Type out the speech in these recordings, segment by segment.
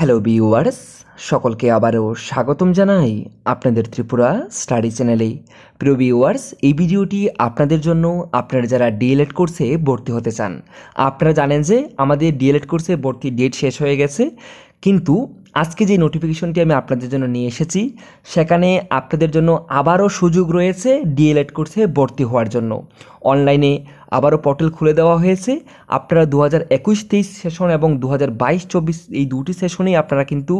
hello বিওয়ার্স সকলকে আবারও স্বাগতম জানাই আপনাদের ত্রিপুরা স্টাডি চ্যানেলে প্রিয় বিওয়ার্স এই ভিডিওটি আপনাদের জন্য আপনারা যারা ডিএলএড কোর্সে ভর্তি হতে চান আপনারা জানেন যে আমাদের ডিএলএড কোর্সে ভর্তি ডেট শেষ হয়ে গেছে কিন্তু আজকে যে নোটিফিকেশনটি আমি আপনাদের জন্য নিয়ে এসেছি সেখানে আপনাদের জন্য আবারও সুযোগ রয়েছে ডিএলএড কোর্সে ভর্তি হওয়ার জন্য অনলাইনে আবারও পটেল খুলে দেওয়া হয়েছে আপনারা দু হাজার একুশ তেইশ সেশন এবং দু হাজার বাইশ চব্বিশ এই দুটি সেশনেই আপনারা কিন্তু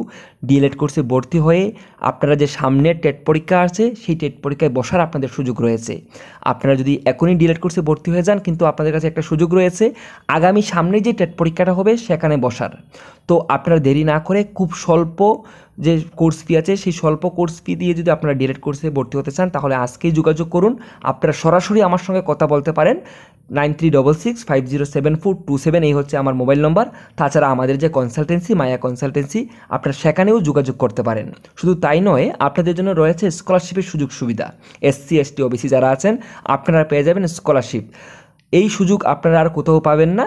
ডিএলএড কোর্সে ভর্তি হয়ে আপনারা যে সামনের টেট পরীক্ষা আছে সেই টেট পরীক্ষায় বসার আপনাদের সুযোগ রয়েছে আপনারা যদি এখনই ডিএলএড কোর্সে ভর্তি হয়ে যান কিন্তু আপনাদের কাছে একটা সুযোগ রয়েছে আগামী সামনে যে টেট পরীক্ষাটা হবে সেখানে বসার তো আপনারা দেরি না করে খুব স্বল্প যে কোর্স ফি আছে সেই স্বল্প কোর্স ফি দিয়ে যদি আপনারা ডিরেক্ট কোর্সে ভর্তি হতে চান তাহলে আজকেই যোগাযোগ করুন আপনারা সরাসরি আমার সঙ্গে কথা বলতে পারেন nine three double six five zero seven four two seven এই হচ্ছে আমার মোবাইল নম্বর তাছাড়া আমাদের যে কনসালটেন্সি মায়া কনসালটেন্সি আপনারা সেখানেও যোগাযোগ করতে পারেন শুধু তাই নয় আপনাদের জন্য রয়েছে স্কলারশিপের সুযোগ সুবিধা এসসি এসটি ওবিসি যারা আছেন আপনারা পেয়ে যাবেন স্কলারশিপ এই সুযোগ আপনারা আর কোথাও পাবেন না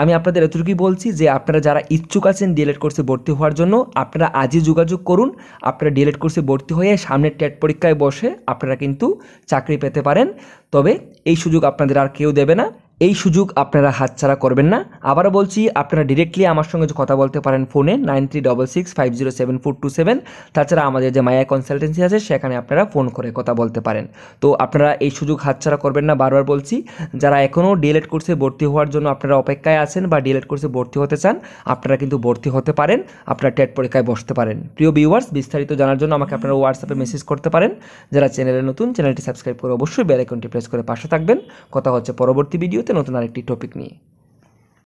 আমি আপনাদের এতটুকুই বলছি যে আপনারা যারা ইচ্ছুক আছেন ডিএলএড কোর্সে ভর্তি হওয়ার জন্য আপনারা আজই যোগাযোগ করুন আপনারা ডিএলএড কোর্সে ভর্তি হয়ে সামনের টেট পরীক্ষায় বসে আপনারা কিন্তু চাকরি পেতে পারেন তবে এই সুযোগ আপনাদের আর কেউ দেবে না এই সুযোগ আপনারা হাতছাড়া করবেন না আবারও বলছি আপনারা ডিরেক্টলি আমার সঙ্গে কথা বলতে পারেন ফোনে nine three double six five zero seven four two seven তাছাড়া আমাদের যে মায়া কনসালটেন্সি আছে সেখানে আপনারা ফোন করে কথা বলতে পারেন তো আপনারা এই সুযোগ হাতছাড়া করবেন না বারবার বলছি যারা এখনও ডিএলএড কোর্সে ভর্তি হওয়ার জন্য আপনারা অপেক্ষায় আছেন বা ডিএলএড কোর্সে ভর্তি হতে চান আপনারা কিন্তু ভর্তি হতে পারেন আপনারা টেট পরীক্ষায় বসতে পারেন প্রিয় ভিউয়ার্স বিস্তারিত জানার জন্য আমাকে আপনারা হোয়াটসঅ্যাপে মেসেজ করতে পারেন যারা চ্যানেলে নতুন চ্যানেলটি সাবস্ক্রাইব করে অবশ্যই বেল আইকনটি প্রেস করে পাশে থাকবেন কথা হচ্ছে পরবর্তী ভিডিওতে নতুন আরেকটি টপিক নিয়ে